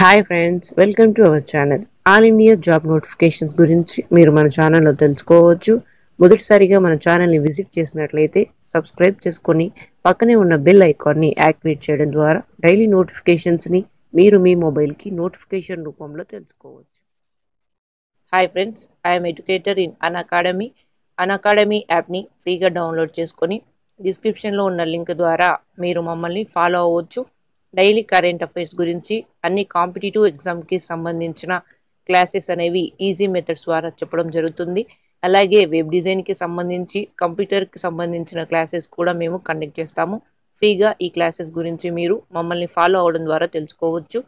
hi friends welcome to our channel all India job notifications గురించి మీరు మన ఛానల్లో తెలుసుకోవచ్చు మొదటిసారిగా మన ఛానల్ని విజిట్ చేసినట్లయితే సబ్స్క్రైబ్ చేసుకొని పక్కనే ఉన్న బెల్ ఐకాన్ని యాక్టివేట్ చేయడం ద్వారా డైలీ నోటిఫికేషన్స్ని మీరు మీ మొబైల్కి నోటిఫికేషన్ రూపంలో తెలుసుకోవచ్చు hi friends I'm educator in Unacademy Unacademy యాప్ని ఫ్రీగా డౌన్లోడ్ చేసుకొని డిస్క్రిప్షన్లో ఉన్న లింక్ ద్వారా మీరు మమ్మల్ని ఫాలో అవ్వచ్చు డైలీ కరెంట్ అఫైర్స్ గురించి అన్ని కాంపిటేటివ్ ఎగ్జామ్కి సంబంధించిన క్లాసెస్ అనేవి ఈజీ మెథడ్స్ ద్వారా చెప్పడం జరుగుతుంది అలాగే వెబ్ డిజైన్కి సంబంధించి కంప్యూటర్కి సంబంధించిన క్లాసెస్ కూడా మేము కండక్ట్ చేస్తాము ఫ్రీగా ఈ క్లాసెస్ గురించి మీరు మమ్మల్ని ఫాలో అవడం ద్వారా తెలుసుకోవచ్చు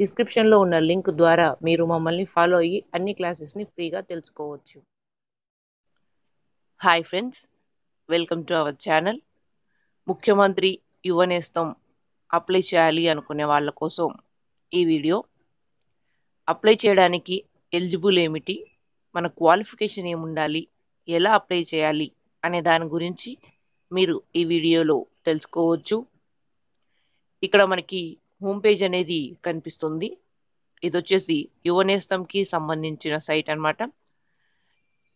డిస్క్రిప్షన్లో ఉన్న లింక్ ద్వారా మీరు మమ్మల్ని ఫాలో అయ్యి అన్ని క్లాసెస్ని ఫ్రీగా తెలుసుకోవచ్చు hi friends welcome to our channel ముఖ్యమంత్రి యువనేస్తం అప్లై చేయాలి అనుకునే వాళ్ళ కోసం ఈ వీడియో అప్లై చేయడానికి ఎలిజిబుల్ ఏమిటి మన క్వాలిఫికేషన్ ఏముండాలి ఎలా అప్లై చేయాలి అనే దాని గురించి మీరు ఈ వీడియోలో తెలుసుకోవచ్చు ఇక్కడ మనకి హోమ్ పేజ్ అనేది కనిపిస్తుంది ఇది వచ్చేసి యువనేస్తంకి సంబంధించిన సైట్ అనమాట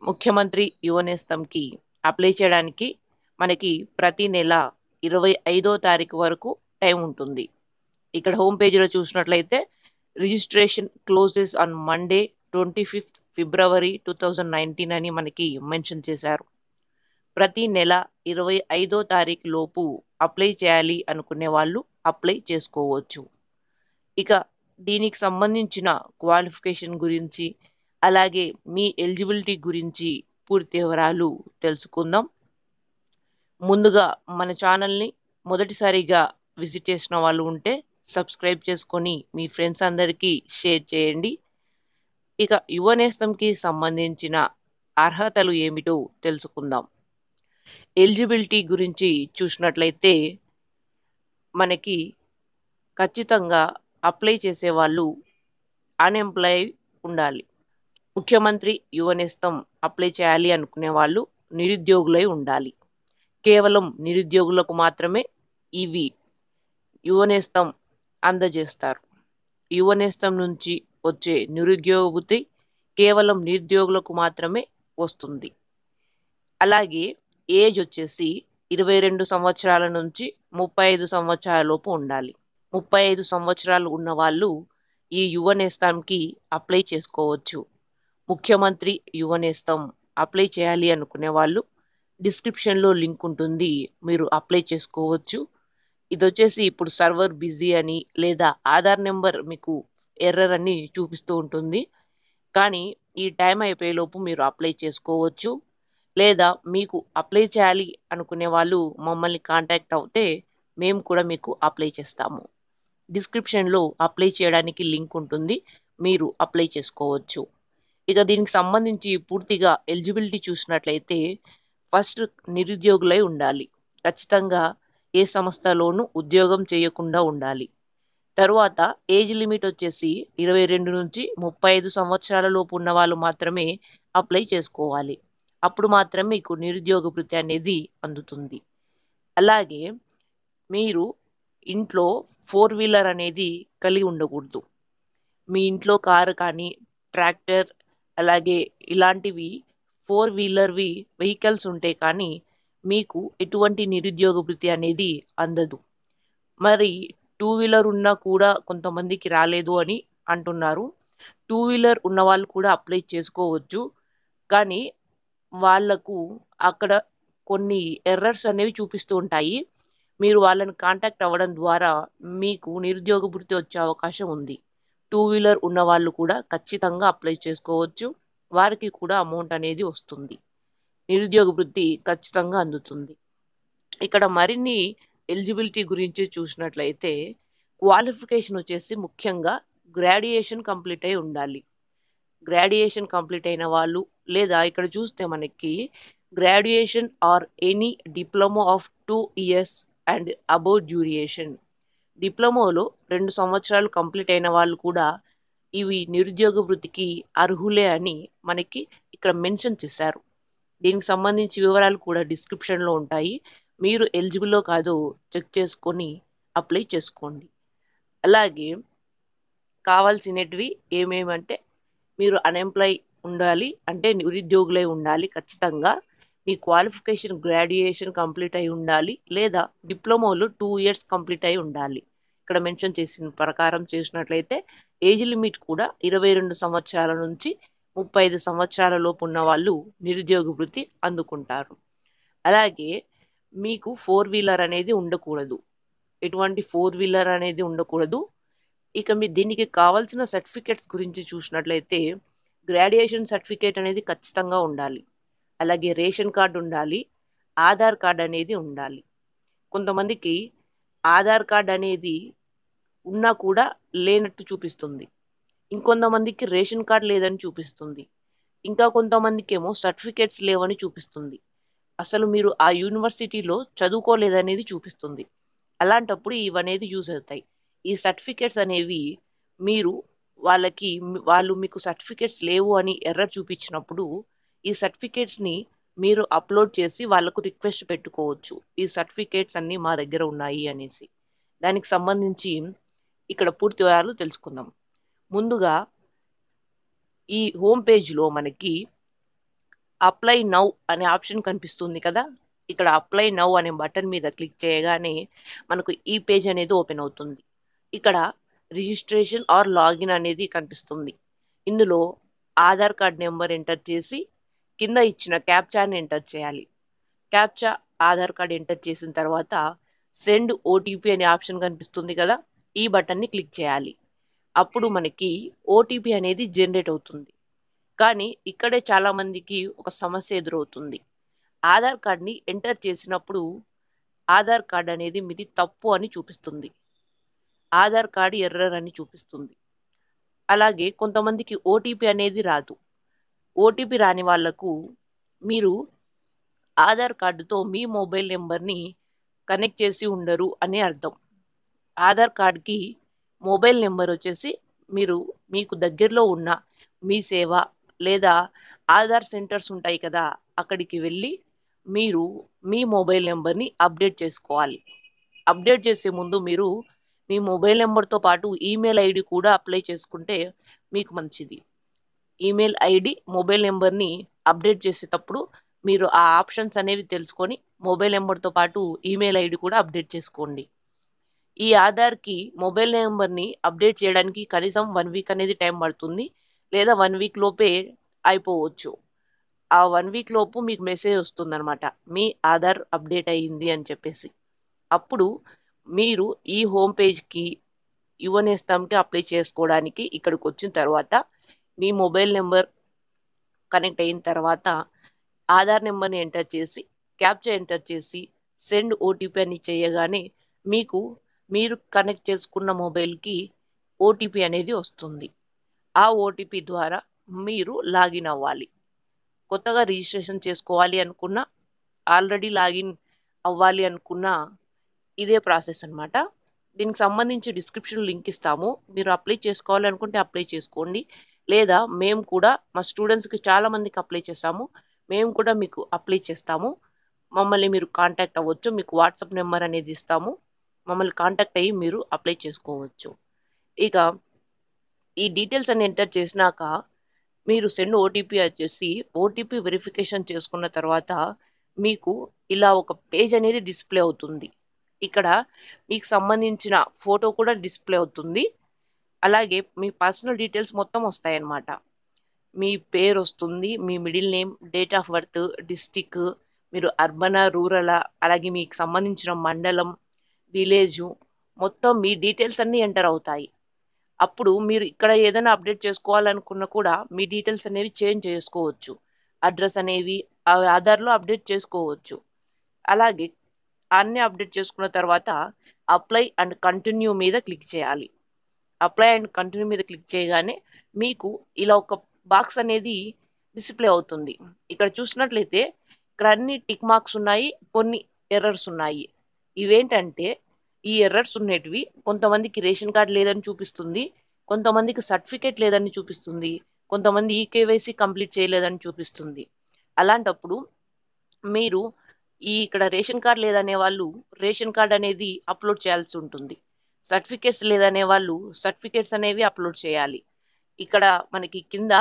ముఖ్యమంత్రి యువనేస్తంకి అప్లై చేయడానికి మనకి ప్రతి నెల ఇరవై ఐదో తారీఖు వరకు టైం ఉంటుంది ఇక్కడ హోమ్ పేజీలో చూసినట్లయితే registration closes on Monday twenty fifth February two thousand nineteen అని మనకి మెన్షన్ చేశారు ప్రతి నెల ఇరవై ఐదో తారీఖు లోపు అప్లై చేయాలి అనుకునే వాళ్ళు అప్లై చేసుకోవచ్చు ఇక దీనికి సంబంధించిన క్వాలిఫికేషన్ గురించి అలాగే మీ ఎలిజిబిలిటీ గురించి పూర్తి వివరాలు తెలుసుకుందాం ముందుగా మన ఛానల్ని మొదటిసారిగా విజిట్ చేసిన వాళ్ళు ఉంటే సబ్స్క్రైబ్ చేసుకొని మీ ఫ్రెండ్స్ అందరికీ షేర్ చేయండి ఇక యువనేస్తంకి సంబంధించిన అర్హతలు ఏమిటో తెలుసుకుందాం ఎలిజిబిలిటీ గురించి చూసినట్లయితే మనకి ఖచ్చితంగా అప్లై చేసేవాళ్ళు అన్ఎంప్లాయ్ ఉండాలి ముఖ్యమంత్రి యువనేస్తం అప్లై చేయాలి అనుకునే వాళ్ళు నిరుద్యోగులై ఉండాలి కేవలం నిరుద్యోగులకు మాత్రమే ఇవి యువనేస్తం అందజేస్తారు యువనేస్తం నుంచి వచ్చే నిరుద్యోగ వృత్తి కేవలం నిరుద్యోగులకు మాత్రమే వస్తుంది అలాగే ఏజ్ వచ్చేసి ఇరవై రెండు సంవత్సరాల నుంచి ముప్పై ఐదు సంవత్సరాల లోపు ఉండాలి ముప్పై ఐదు సంవత్సరాలు ఉన్న వాళ్ళు ఈ యువనేస్తంకి అప్లై చేసుకోవచ్చు ముఖ్యమంత్రి యువనేస్తం అప్లై చేయాలి అనుకునే వాళ్ళు డిస్క్రిప్షన్లో లింక్ ఉంటుంది మీరు అప్లై చేసుకోవచ్చు ఇది వచ్చేసి ఇప్పుడు సర్వర్ బిజీ అని లేదా ఆధార్ నెంబర్ మీకు ఎర్రర్ అని చూపిస్తూ ఉంటుంది కానీ ఈ టైం అయిపోయేలోపు మీరు అప్లై చేసుకోవచ్చు లేదా మీకు అప్లై చేయాలి అనుకునే వాళ్ళు మమ్మల్ని కాంటాక్ట్ అవుతే మేము కూడా మీకు అప్లై చేస్తాము డిస్క్రిప్షన్లో అప్లై చేయడానికి లింక్ ఉంటుంది మీరు అప్లై చేసుకోవచ్చు ఇక దీనికి సంబంధించి పూర్తిగా ఎలిజిబిలిటీ చూసినట్లయితే ఫస్ట్ నిరుద్యోగులై ఉండాలి ఖచ్చితంగా ఏ సంస్థలోనూ ఉద్యోగం చేయకుండా ఉండాలి తరువాత ఏజ్ లిమిట్ వచ్చేసి ఇరవై రెండు నుంచి ముప్పై ఐదు సంవత్సరాల లోపు ఉన్న వాళ్ళు మాత్రమే అప్లై చేసుకోవాలి అప్పుడు మాత్రమే మీకు నిరుద్యోగ భృతి అనేది అందుతుంది అలాగే మీరు ఇంట్లో ఫోర్ వీలర్ అనేది కలిగి ఉండకూడదు మీ ఇంట్లో కారు కానీ ట్రాక్టర్ అలాగే ఇలాంటివి ఫోర్ వీలర్వి వెహికల్స్ ఉంటే కానీ మీకు ఎటువంటి నిరుద్యోగ వృత్తి అనేది అందదు మరి టూ వీలర్ ఉన్నా కూడా కొంతమందికి రాలేదు అని అంటున్నారు టూ వీలర్ ఉన్న వాళ్ళు కూడా అప్లై చేసుకోవచ్చు కానీ వాళ్లకు అక్కడ కొన్ని ఎర్రర్స్ అనేవి చూపిస్తూ ఉంటాయి మీరు వాళ్ళని కాంటాక్ట్ అవ్వడం ద్వారా మీకు నిరుద్యోగ వృత్తి వచ్చే అవకాశం ఉంది టూ వీలర్ ఉన్న వాళ్ళు కూడా ఖచ్చితంగా అప్లై చేసుకోవచ్చు వారికి కూడా అమౌంట్ అనేది వస్తుంది నిరుద్యోగ వృద్ధి ఖచ్చితంగా అందుతుంది ఇక్కడ మరిన్ని ఎలిజిబిలిటీ గురించి చూసినట్లయితే క్వాలిఫికేషన్ వచ్చేసి ముఖ్యంగా గ్రాడ్యుయేషన్ కంప్లీట్ అయి ఉండాలి గ్రాడ్యుయేషన్ కంప్లీట్ అయిన వాళ్ళు లేదా ఇక్కడ చూస్తే మనకి graduation or any diploma of two years and above duration డిప్లొమోలో రెండు సంవత్సరాలు కంప్లీట్ అయిన వాళ్ళు కూడా ఇవి నిరుద్యోగ వృత్తికి అర్హులే అని మనకి ఇక్కడ మెన్షన్ చేశారు దీనికి సంబంధించి వివరాలు కూడా డిస్క్రిప్షన్లో ఉంటాయి మీరు ఎలిజిబుల్లో కాదో చెక్ చేసుకొని అప్లై చేసుకోండి అలాగే కావాల్సినవి ఏమేమంటే మీరు అన్ఎంప్లాయ్ ఉండాలి అంటే నిరుద్యోగులై ఉండాలి ఖచ్చితంగా మీ క్వాలిఫికేషన్ గ్రాడ్యుయేషన్ కంప్లీట్ అయి ఉండాలి లేదా డిప్లొమాలో టూ ఇయర్స్ కంప్లీట్ అయి ఉండాలి ఇక్కడ మెన్షన్ చేసిన ప్రకారం చేసినట్లయితే ఏజ్ లిమిట్ కూడా ఇరవై రెండు సంవత్సరాల నుంచి ముప్పై ఐదు సంవత్సరాల లోపు ఉన్న వాళ్ళు నిరుద్యోగ వృత్తి అందుకుంటారు అలాగే మీకు ఫోర్ వీలర్ అనేది ఉండకూడదు ఎటువంటి ఫోర్ వీలర్ అనేది ఉండకూడదు ఇక మీ దీనికి కావాల్సిన సర్టిఫికేట్స్ గురించి చూసినట్లయితే గ్రాడ్యుయేషన్ సర్టిఫికేట్ అనేది ఖచ్చితంగా ఉండాలి అలాగే రేషన్ కార్డు ఉండాలి ఆధార్ కార్డ్ అనేది ఉండాలి కొంతమందికి ఆధార్ కార్డ్ అనేది ఉన్నా కూడా లేనట్టు చూపిస్తుంది ఇంకొంతమందికి రేషన్ కార్డ్ లేదని చూపిస్తుంది ఇంకా కొంతమందికి ఏమో సర్టిఫికేట్స్ లేవని చూపిస్తుంది అసలు మీరు ఆ యూనివర్సిటీలో చదువుకోలేదనేది చూపిస్తుంది అలాంటప్పుడు ఇవనేది యూజ్ అవుతాయి ఈ సర్టిఫికేట్స్ అనేవి మీరు వాళ్ళకి వాళ్ళు మీకు సర్టిఫికేట్స్ లేవు అని ఎర్రర్ చూపించినప్పుడు ఈ సర్టిఫికేట్స్ని మీరు అప్లోడ్ చేసి వాళ్ళకు రిక్వెస్ట్ పెట్టుకోవచ్చు ఈ సర్టిఫికేట్స్ అన్నీ మా దగ్గర ఉన్నాయి అనేసి దానికి సంబంధించి ఇక్కడ పూర్తి వివరాలు తెలుసుకుందాం ముందుగా ఈ హోమ్ పేజ్లో మనకి అప్లై నౌ అనే ఆప్షన్ కనిపిస్తుంది కదా ఇక్కడ అప్లై నౌ అనే బటన్ మీద క్లిక్ చేయగానే మనకు ఈ పేజ్ అనేది ఓపెన్ అవుతుంది ఇక్కడ రిజిస్ట్రేషన్ ఆర్ లాగిన్ అనేది కనిపిస్తుంది ఇందులో ఆధార్ కార్డ్ నెంబర్ ఎంటర్ చేసి కింద ఇచ్చిన క్యాప్చాని ఎంటర్ చేయాలి క్యాప్చా ఆధార్ కార్డ్ ఎంటర్ చేసిన తర్వాత సెండ్ ఓటీపీ అనే ఆప్షన్ కనిపిస్తుంది కదా ఈ బటన్ని క్లిక్ చేయాలి అప్పుడు మనకి ఓటీపీ అనేది జనరేట్ అవుతుంది కానీ ఇక్కడే చాలామందికి ఒక సమస్య ఎదురవుతుంది ఆధార్ కార్డ్ని ఎంటర్ చేసినప్పుడు ఆధార్ కార్డ్ అనేది మీది తప్పు అని చూపిస్తుంది ఆధార్ కార్డ్ ఎర్రర్ అని చూపిస్తుంది అలాగే కొంతమందికి ఓటీపీ అనేది రాదు ఓటీపీ రాని వాళ్లకు మీరు ఆధార్ కార్డుతో మీ మొబైల్ నెంబర్ని కనెక్ట్ చేసి ఉండరు అని అర్థం ఆధార్ కార్డ్కి మొబైల్ నెంబర్ వచ్చేసి మీరు మీకు దగ్గరలో ఉన్న మీ సేవ లేదా ఆధార్ సెంటర్స్ ఉంటాయి కదా అక్కడికి వెళ్ళి మీరు మీ మొబైల్ నెంబర్ని అప్డేట్ చేసుకోవాలి అప్డేట్ చేసే ముందు మీరు మీ మొబైల్ నెంబర్తో పాటు ఈమెయిల్ ఐడి కూడా అప్లై చేసుకుంటే మీకు మంచిది ఈమెయిల్ ఐడి మొబైల్ నెంబర్ని అప్డేట్ చేసేటప్పుడు మీరు ఆ ఆప్షన్స్ అనేవి తెలుసుకొని మొబైల్ నెంబర్తో పాటు ఈమెయిల్ ఐడి కూడా అప్డేట్ చేసుకోండి ఈ ఆధార్కి మొబైల్ నెంబర్ని అప్డేట్ చేయడానికి కనీసం వన్ వీక్ అనేది టైం పడుతుంది లేదా వన్ వీక్ లోపే అయిపోవచ్చు ఆ వన్ వీక్ లోపు మీకు మెసేజ్ వస్తుందనమాట మీ ఆధార్ అప్డేట్ అయ్యింది అని చెప్పేసి అప్పుడు మీరు ఈ హోమ్ పేజ్కి యువనేస్తాంకి అప్లై చేసుకోవడానికి ఇక్కడికి వచ్చిన తర్వాత మీ మొబైల్ నెంబర్ కనెక్ట్ అయిన తర్వాత ఆధార్ నెంబర్ని ఎంటర్ చేసి క్యాప్చర్ ఎంటర్ చేసి సెండ్ ఓటీపీ అని చేయగానే మీకు మీరు కనెక్ట్ చేసుకున్న మొబైల్కి ఓటీపీ అనేది వస్తుంది ఆ ఓటీపీ ద్వారా మీరు లాగిన్ అవ్వాలి కొత్తగా రిజిస్ట్రేషన్ చేసుకోవాలి అనుకున్న ఆల్రెడీ లాగిన్ అవ్వాలి అనుకున్న ఇదే ప్రాసెస్ అనమాట దీనికి సంబంధించి డిస్క్రిప్షన్ లింక్ ఇస్తాము మీరు అప్లై చేసుకోవాలనుకుంటే అప్లై చేసుకోండి లేదా మేము కూడా మా స్టూడెంట్స్కి చాలామందికి అప్లై చేస్తాము మేము కూడా మీకు అప్లై చేస్తాము మమ్మల్ని మీరు కాంటాక్ట్ అవ్వచ్చు మీకు వాట్సాప్ నెంబర్ అనేది ఇస్తాము మమ్మల్ని కాంటాక్ట్ అయ్యి మీరు అప్లై చేసుకోవచ్చు ఇక ఈ డీటెయిల్స్ అన్ని ఎంటర్ చేసినాక మీరు సెండ్ ఓటీపీ వచ్చేసి ఓటీపీ వెరిఫికేషన్ చేసుకున్న తర్వాత మీకు ఇలా ఒక పేజ్ అనేది డిస్ప్లే అవుతుంది ఇక్కడ మీకు సంబంధించిన ఫోటో కూడా డిస్ప్లే అవుతుంది అలాగే మీ పర్సనల్ డీటెయిల్స్ మొత్తం వస్తాయన్నమాట మీ పేరు వస్తుంది మీ middle name date of birth district మీరు అర్బనా రూరలా అలాగే మీకు సంబంధించిన మండలం విలేజు మొత్తం మీ డీటెయిల్స్ అన్నీ ఎంటర్ అవుతాయి అప్పుడు మీరు ఇక్కడ ఏదైనా అప్డేట్ చేసుకోవాలనుకున్నా కూడా మీ డీటెయిల్స్ అనేవి చేంజ్ చేసుకోవచ్చు అడ్రస్ అనేవి ఆధార్లో అప్డేట్ చేసుకోవచ్చు అలాగే అన్నీ అప్డేట్ చేసుకున్న తర్వాత అప్లై అండ్ కంటిన్యూ మీద క్లిక్ చేయాలి అప్లై అండ్ కంటిన్యూ మీద క్లిక్ చేయగానే మీకు ఇలా ఒక బాక్స్ అనేది డిస్ప్లే అవుతుంది ఇక్కడ చూసినట్లయితే ఇక్కడ అన్ని టిక్ మార్క్స్ ఉన్నాయి కొన్ని ఎర్రర్స్ ఉన్నాయి ఇవేంటంటే ఈ ఎర్రర్స్ ఉండేటివి కొంతమందికి రేషన్ కార్డు లేదని చూపిస్తుంది కొంతమందికి సర్టిఫికేట్ లేదని చూపిస్తుంది కొంతమంది ఈకేవైసీ కంప్లీట్ చేయలేదని చూపిస్తుంది అలాంటప్పుడు మీరు ఈ ఇక్కడ రేషన్ కార్డు లేదనే వాళ్ళు రేషన్ కార్డ్ అనేది అప్లోడ్ చేయాల్సి ఉంటుంది సర్టిఫికేట్స్ లేదనే వాళ్ళు సర్టిఫికేట్స్ అనేవి అప్లోడ్ చేయాలి ఇక్కడ మనకి కింద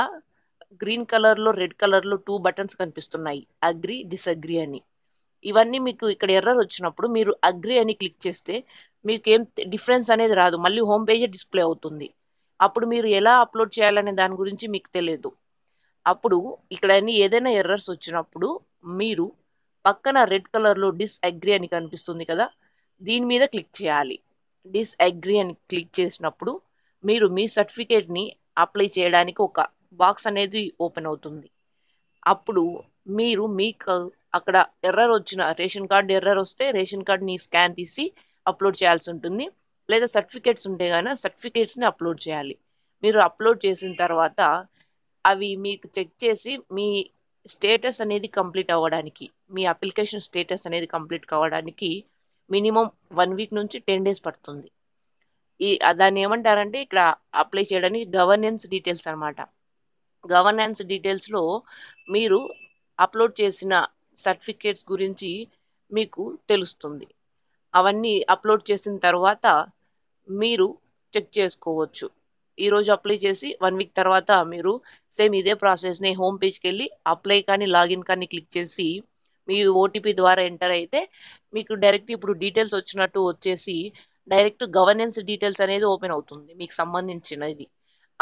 గ్రీన్ కలర్లో రెడ్ కలర్లో టూ బటన్స్ కనిపిస్తున్నాయి అగ్రి డిసగ్రి అని ఇవన్నీ మీకు ఇక్కడ ఎర్రర్ వచ్చినప్పుడు మీరు అగ్రి అని క్లిక్ చేస్తే మీకు ఏం డిఫరెన్స్ అనేది రాదు మళ్ళీ హోమ్ పేజే డిస్ప్లే అవుతుంది అప్పుడు మీరు ఎలా అప్లోడ్ చేయాలనే దాని గురించి మీకు తెలియదు అప్పుడు ఇక్కడ ఏదైనా ఎర్రర్స్ వచ్చినప్పుడు మీరు పక్కన రెడ్ కలర్లో డిస్అగ్రి అని కనిపిస్తుంది కదా దీని మీద క్లిక్ చేయాలి డిస్అగ్రి అని క్లిక్ చేసినప్పుడు మీరు మీ సర్టిఫికేట్ని అప్లై చేయడానికి ఒక బాక్స్ అనేది ఓపెన్ అవుతుంది అప్పుడు మీరు మీ అక్కడ ఎర్రర్ వచ్చిన రేషన్ కార్డు ఎర్రర్ వస్తే రేషన్ కార్డ్ని స్కాన్ తీసి అప్లోడ్ చేయాల్సి ఉంటుంది లేదా సర్టిఫికేట్స్ ఉంటే కానీ సర్టిఫికేట్స్ని అప్లోడ్ చేయాలి మీరు అప్లోడ్ చేసిన తర్వాత అవి మీకు చెక్ చేసి మీ స్టేటస్ అనేది కంప్లీట్ అవ్వడానికి మీ అప్లికేషన్ స్టేటస్ అనేది కంప్లీట్ కావడానికి మినిమం వన్ వీక్ నుంచి టెన్ డేస్ పడుతుంది ఈ దాన్ని ఏమంటారంటే ఇక్కడ అప్లై చేయడానికి గవర్నెన్స్ డీటెయిల్స్ అనమాట గవర్నెన్స్ డీటెయిల్స్లో మీరు అప్లోడ్ చేసిన సర్టిఫికేట్స్ గురించి మీకు తెలుస్తుంది అవన్నీ అప్లోడ్ చేసిన తర్వాత మీరు చెక్ చేసుకోవచ్చు ఈరోజు అప్లై చేసి వన్ వీక్ తర్వాత మీరు సేమ్ ఇదే ప్రాసెస్ని హోమ్ పేజ్కి వెళ్ళి అప్లై కానీ లాగిన్ కానీ క్లిక్ చేసి మీ ఓటీపీ ద్వారా ఎంటర్ అయితే మీకు డైరెక్ట్ ఇప్పుడు డీటెయిల్స్ వచ్చినట్టు వచ్చేసి డైరెక్ట్ గవర్నెన్స్ డీటెయిల్స్ అనేది ఓపెన్ అవుతుంది మీకు సంబంధించినది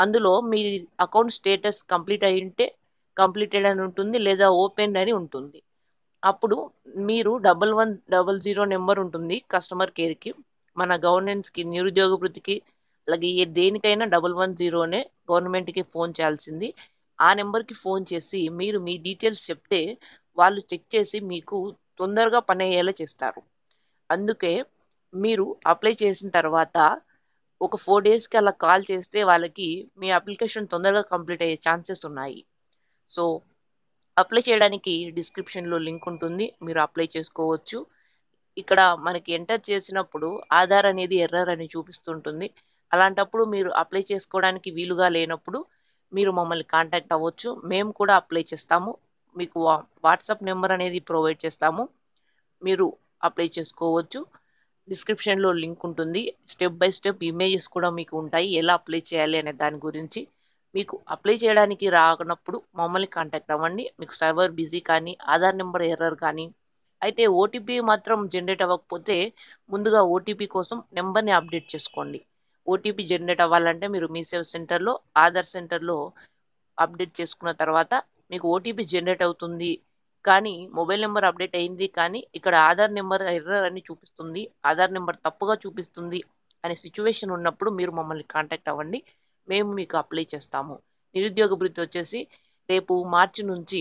అందులో మీ అకౌంట్ స్టేటస్ కంప్లీట్ అయి ఉంటే కంప్లీటెడ్ అని ఉంటుంది లేదా ఓపెన్ అని ఉంటుంది అప్పుడు మీరు double one double zero number ఉంటుంది కస్టమర్ కేర్కి మన గవర్నెన్స్కి నిరుద్యోగ వృత్తికి అలాగే ఏ దేనికైనా డబల్ వన్ జీరోనే గవర్నమెంట్కి ఫోన్ చేయాల్సింది ఆ నెంబర్కి ఫోన్ చేసి మీరు మీ డీటెయిల్స్ చెప్తే వాళ్ళు చెక్ చేసి మీకు తొందరగా పని అయ్యేలా చేస్తారు అందుకే మీరు అప్లై చేసిన తర్వాత ఒక ఫోర్ డేస్కి అలా కాల్ చేస్తే వాళ్ళకి మీ అప్లికేషన్ తొందరగా కంప్లీట్ అయ్యే ఛాన్సెస్ ఉన్నాయి సో అప్లై చేయడానికి డిస్క్రిప్షన్లో లింక్ ఉంటుంది మీరు అప్లై చేసుకోవచ్చు ఇక్కడ మనకి ఎంటర్ చేసినప్పుడు ఆధార్ అనేది ఎర్రర్ అని చూపిస్తుంటుంది అలాంటప్పుడు మీరు అప్లై చేసుకోవడానికి వీలుగా లేనప్పుడు మీరు మమ్మల్ని కాంటాక్ట్ అవ్వచ్చు మేము కూడా అప్లై చేస్తాము మీకు వాట్సాప్ నెంబర్ అనేది ప్రొవైడ్ చేస్తాము మీరు అప్లై చేసుకోవచ్చు డిస్క్రిప్షన్లో లింక్ ఉంటుంది స్టెప్ బై స్టెప్ ఇమేజెస్ కూడా మీకు ఉంటాయి ఎలా అప్లై చేయాలి అనే దాని గురించి మీకు అప్లై చేయడానికి రానప్పుడు మమ్మల్ని కాంటాక్ట్ అవ్వండి మీకు సర్వర్ బిజీ కానీ ఆధార్ నెంబర్ ఎర్రర్ కానీ అయితే ఓటీపీ మాత్రం జనరేట్ అవ్వకపోతే ముందుగా ఓటీపీ కోసం నెంబర్ని అప్డేట్ చేసుకోండి ఓటీపీ జనరేట్ అవ్వాలంటే మీరు మీ సేవ సెంటర్లో ఆధార్ సెంటర్లో అప్డేట్ చేసుకున్న తర్వాత మీకు ఓటీపీ జనరేట్ అవుతుంది కానీ మొబైల్ నెంబర్ అప్డేట్ అయింది కానీ ఇక్కడ ఆధార్ నెంబర్ ఎర్రర్ అని చూపిస్తుంది ఆధార్ నెంబర్ తప్పుగా చూపిస్తుంది అనే సిచ్యువేషన్ ఉన్నప్పుడు మీరు మమ్మల్ని కాంటాక్ట్ అవ్వండి మేము మీకు అప్లై చేస్తాము నిరుద్యోగ భృతి వచ్చేసి రేపు మార్చి నుంచి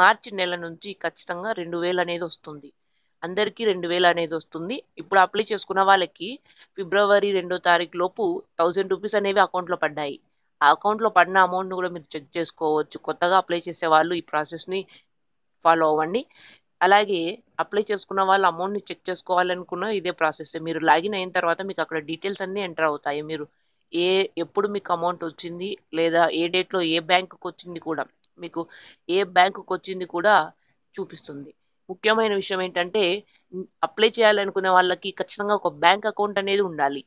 మార్చి నెల నుంచి ఖచ్చితంగా రెండు వేలు అనేది వస్తుంది అందరికీ రెండు వేలు అనేది వస్తుంది ఇప్పుడు అప్లై చేసుకున్న వాళ్ళకి ఫిబ్రవరి రెండో తారీఖు లోపు థౌజండ్ రూపీస్ అనేవి అకౌంట్లో పడ్డాయి ఆ అకౌంట్లో పడిన అమౌంట్ను కూడా మీరు చెక్ చేసుకోవచ్చు కొత్తగా అప్లై చేసే వాళ్ళు ఈ ప్రాసెస్ని ఫాలో అవ్వండి అలాగే అప్లై చేసుకున్న వాళ్ళు అమౌంట్ని చెక్ చేసుకోవాలనుకున్న ఇదే ప్రాసెస్ మీరు లాగిన్ అయిన తర్వాత మీకు అక్కడ డీటెయిల్స్ అన్నీ ఎంటర్ అవుతాయి మీరు ఏ ఎప్పుడు మీకు అమౌంట్ వచ్చింది లేదా ఏ డేట్లో ఏ బ్యాంకుకి వచ్చింది కూడా మీకు ఏ బ్యాంకుకి వచ్చింది కూడా చూపిస్తుంది ముఖ్యమైన విషయం ఏంటంటే అప్లై చేయాలనుకునే వాళ్ళకి ఖచ్చితంగా ఒక బ్యాంక్ అకౌంట్ అనేది ఉండాలి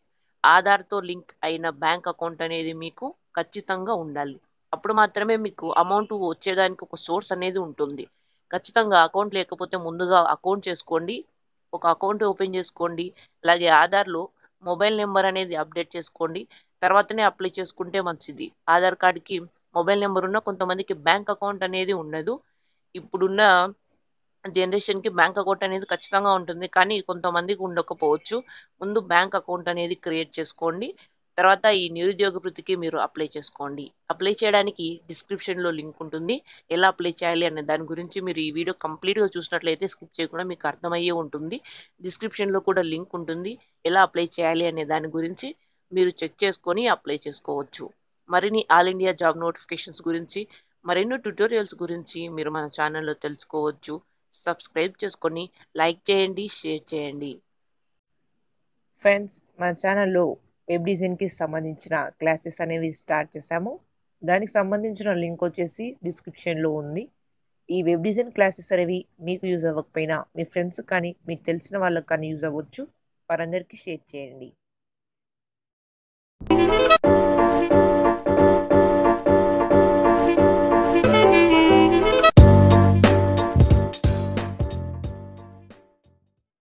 ఆధార్తో లింక్ అయిన బ్యాంక్ అకౌంట్ అనేది మీకు ఖచ్చితంగా ఉండాలి అప్పుడు మాత్రమే మీకు అమౌంట్ వచ్చేదానికి ఒక సోర్స్ అనేది ఉంటుంది ఖచ్చితంగా అకౌంట్ లేకపోతే ముందుగా అకౌంట్ చేసుకోండి ఒక అకౌంట్ ఓపెన్ చేసుకోండి అలాగే ఆధార్లో మొబైల్ నెంబర్ అనేది అప్డేట్ చేసుకోండి తర్వాతనే అప్లై చేసుకుంటే మంచిది ఆధార్ కార్డ్కి మొబైల్ నెంబర్ ఉన్న కొంతమందికి బ్యాంక్ అకౌంట్ అనేది ఉండదు ఇప్పుడున్న జనరేషన్కి బ్యాంక్ అకౌంట్ అనేది ఖచ్చితంగా ఉంటుంది కానీ కొంతమందికి ఉండకపోవచ్చు ముందు బ్యాంక్ అకౌంట్ అనేది క్రియేట్ చేసుకోండి తర్వాత ఈ నిరుద్యోగ వృత్తికి మీరు అప్లై చేసుకోండి అప్లై చేయడానికి డిస్క్రిప్షన్లో లింక్ ఉంటుంది ఎలా అప్లై చేయాలి అనే దాని గురించి మీరు ఈ వీడియో కంప్లీట్గా చూసినట్లయితే స్కిప్ చేయకుండా మీకు అర్థమయ్యే ఉంటుంది డిస్క్రిప్షన్లో కూడా లింక్ ఉంటుంది ఎలా అప్లై చేయాలి అనే దాని గురించి మీరు చెక్ చేసుకొని అప్లై చేసుకోవచ్చు మరిన్ని ఆల్ ఇండియా జాబ్ నోటిఫికేషన్స్ గురించి మరెన్నో ట్యూటోరియల్స్ గురించి మీరు మన ఛానల్లో తెలుసుకోవచ్చు సబ్స్క్రైబ్ చేసుకొని లైక్ చేయండి షేర్ చేయండి ఫ్రెండ్స్ మన ఛానల్లో వెబ్ డిజైన్కి సంబంధించిన క్లాసెస్ అనేవి స్టార్ట్ చేశాము దానికి సంబంధించిన లింక్ వచ్చేసి డిస్క్రిప్షన్లో ఉంది ఈ వెబ్ డిజైన్ క్లాసెస్ అనేవి మీకు యూజ్ అవ్వకపోయినా మీ ఫ్రెండ్స్ కానీ మీకు తెలిసిన వాళ్ళకి కానీ యూజ్ అవ్వచ్చు వారందరికీ షేర్ చేయండి